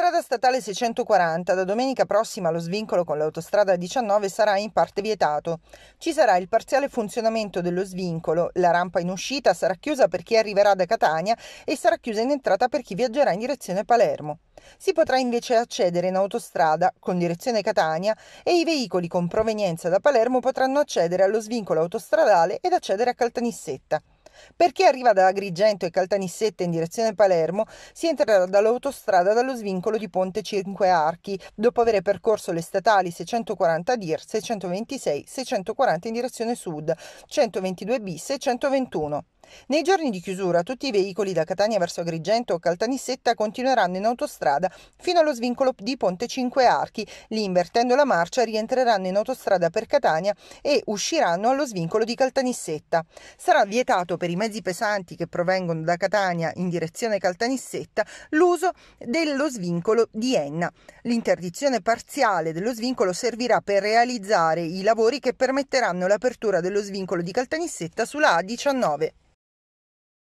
Strada statale 640, da domenica prossima lo svincolo con l'autostrada 19 sarà in parte vietato. Ci sarà il parziale funzionamento dello svincolo, la rampa in uscita sarà chiusa per chi arriverà da Catania e sarà chiusa in entrata per chi viaggerà in direzione Palermo. Si potrà invece accedere in autostrada con direzione Catania e i veicoli con provenienza da Palermo potranno accedere allo svincolo autostradale ed accedere a Caltanissetta. Per chi arriva da Agrigento e Caltanissette in direzione Palermo, si entrerà dall'autostrada dallo svincolo di Ponte 5 Archi, dopo aver percorso le statali 640 DIR, 626, 640 in direzione sud, 122 bis e 121. Nei giorni di chiusura tutti i veicoli da Catania verso Agrigento o Caltanissetta continueranno in autostrada fino allo svincolo di Ponte 5 Archi. Lì invertendo la marcia rientreranno in autostrada per Catania e usciranno allo svincolo di Caltanissetta. Sarà vietato per i mezzi pesanti che provengono da Catania in direzione Caltanissetta l'uso dello svincolo di Enna. L'interdizione parziale dello svincolo servirà per realizzare i lavori che permetteranno l'apertura dello svincolo di Caltanissetta sulla A19.